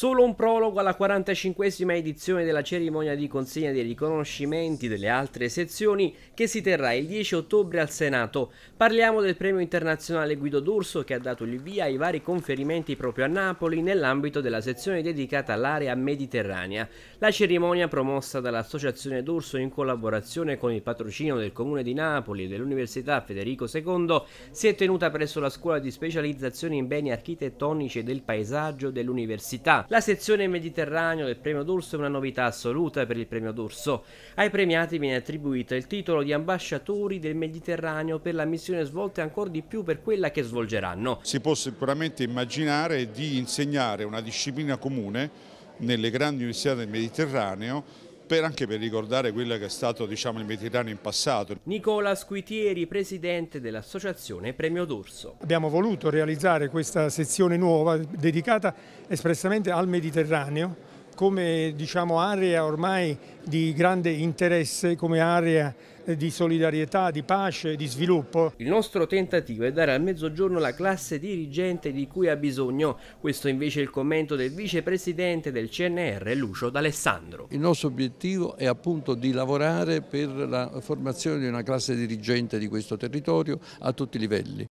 Solo un prologo alla 45esima edizione della cerimonia di consegna dei riconoscimenti delle altre sezioni che si terrà il 10 ottobre al Senato. Parliamo del premio internazionale Guido D'Urso che ha dato il via ai vari conferimenti proprio a Napoli nell'ambito della sezione dedicata all'area mediterranea. La cerimonia promossa dall'Associazione D'Urso in collaborazione con il patrocino del Comune di Napoli e dell'Università Federico II si è tenuta presso la scuola di specializzazione in beni architettonici e del paesaggio dell'Università. La sezione Mediterraneo del Premio d'Urso è una novità assoluta per il Premio d'Urso. Ai premiati viene attribuito il titolo di ambasciatori del Mediterraneo per la missione svolta e ancora di più per quella che svolgeranno. Si può sicuramente immaginare di insegnare una disciplina comune nelle grandi università del Mediterraneo per, anche per ricordare quello che è stato diciamo, il Mediterraneo in passato. Nicola Squitieri, presidente dell'associazione Premio d'Orso. Abbiamo voluto realizzare questa sezione nuova dedicata espressamente al Mediterraneo come diciamo, area ormai di grande interesse, come area di solidarietà, di pace, di sviluppo. Il nostro tentativo è dare al mezzogiorno la classe dirigente di cui ha bisogno. Questo invece è il commento del vicepresidente del CNR Lucio D'Alessandro. Il nostro obiettivo è appunto di lavorare per la formazione di una classe dirigente di questo territorio a tutti i livelli.